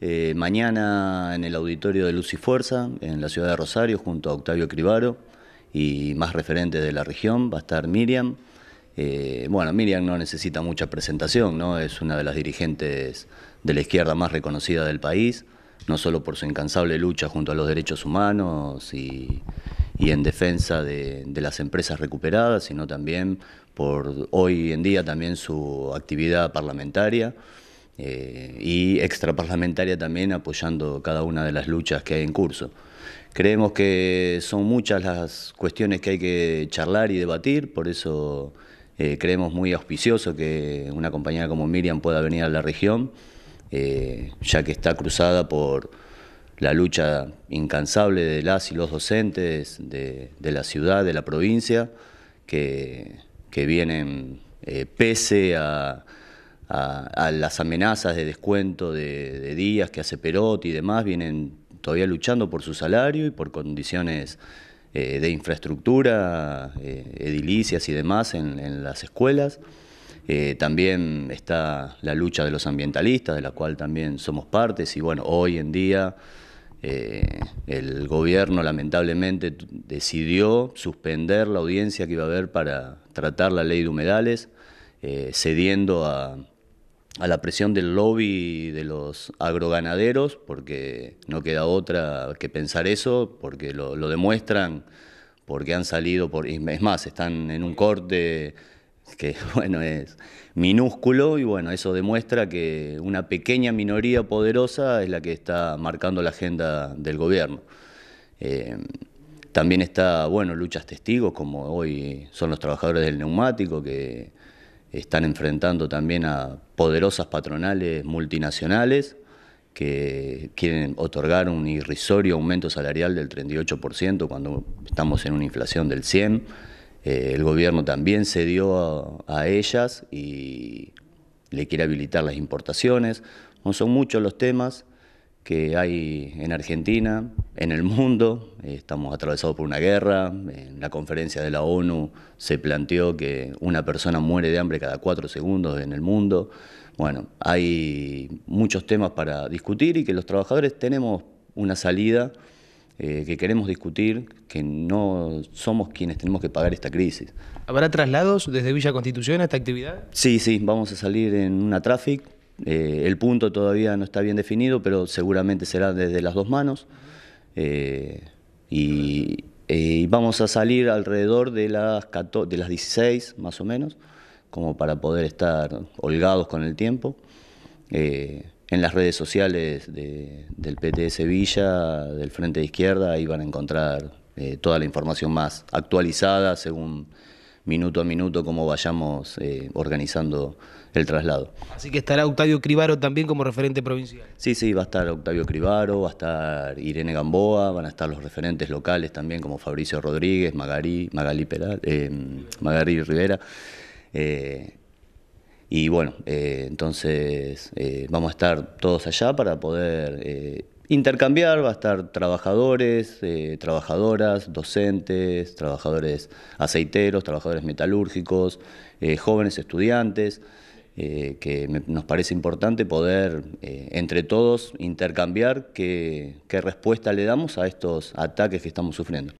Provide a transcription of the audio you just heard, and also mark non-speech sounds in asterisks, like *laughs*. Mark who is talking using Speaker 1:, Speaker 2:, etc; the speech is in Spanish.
Speaker 1: Eh, mañana en el auditorio de Luz y Fuerza, en la ciudad de Rosario, junto a Octavio Cribaro y más referente de la región, va a estar Miriam. Eh, bueno, Miriam no necesita mucha presentación, ¿no? Es una de las dirigentes de la izquierda más reconocida del país, no solo por su incansable lucha junto a los derechos humanos y, en defensa de, de, las empresas recuperadas, sino también por hoy en día también su actividad parlamentaria. Eh, y extraparlamentaria también apoyando cada una de las luchas que hay en curso. Creemos que son muchas las cuestiones que hay que charlar y debatir, por eso eh, creemos muy auspicioso que una compañera como Miriam pueda venir a la región, eh, ya que está cruzada por la lucha incansable de las y los docentes de, la ciudad, de la provincia, que, que vienen pese a a, las amenazas de descuento de, días que hace Perotti y demás, vienen todavía luchando por su salario y por condiciones eh, de infraestructura, eh, edilicias y demás en, las escuelas. Eh, también está la lucha de los ambientalistas, de la cual también somos partes, y bueno, hoy en día el gobierno lamentablemente decidió suspender la audiencia que iba a haber para tratar la ley de humedales, cediendo a, a la presión del lobby de los agroganaderos, porque no queda otra que pensar eso, porque lo, demuestran, porque han salido, por, es más, están en un corte que *laughs* bueno, es minúsculo y bueno, eso demuestra que una pequeña minoría poderosa es la que está marcando la agenda del gobierno. Eh, también está, bueno, luchas testigos, como hoy son los trabajadores del neumático, que están enfrentando también a poderosas patronales multinacionales que quieren otorgar un irrisorio aumento salarial del 38% cuando estamos en una inflación del 100%. Eh, el gobierno también cedió a, a ellas y le quiere habilitar las importaciones. No son muchos los temas que hay en Argentina, en el mundo. Eh, estamos atravesados por una guerra. En la conferencia de la ONU se planteó que una persona muere de hambre cada cuatro segundos en el mundo. Bueno, hay muchos temas para discutir y que los trabajadores tenemos una salida eh, que queremos discutir, que no somos quienes tenemos que pagar esta crisis. ¿Habrá traslados desde Villa Constitución a esta actividad? Sí, sí, vamos a salir en una tráfico. Eh, el punto todavía no está bien definido, pero seguramente será desde las dos manos. Eh, eh, y, vamos a salir alrededor de las, de las 16, más o menos, como para poder estar holgados con el tiempo. en las redes sociales del PT de Sevilla, del Frente de Izquierda, ahí van a encontrar toda la información más actualizada según minuto a minuto como vayamos eh, organizando el traslado. Así que estará Octavio Cribaro también como referente provincial. Sí, sí, va a estar Octavio Cribaro, va a estar Irene Gamboa, van a estar los referentes locales también como Fabricio Rodríguez, Magari Magali Peral, eh, Rivera. Eh, y bueno, eh, entonces vamos a estar todos allá para poder intercambiar, va a estar trabajadores, eh, trabajadoras, docentes, trabajadores aceiteros, trabajadores metalúrgicos, eh, jóvenes estudiantes, eh, que nos parece importante poder entre todos intercambiar qué respuesta le damos a estos ataques que estamos sufriendo.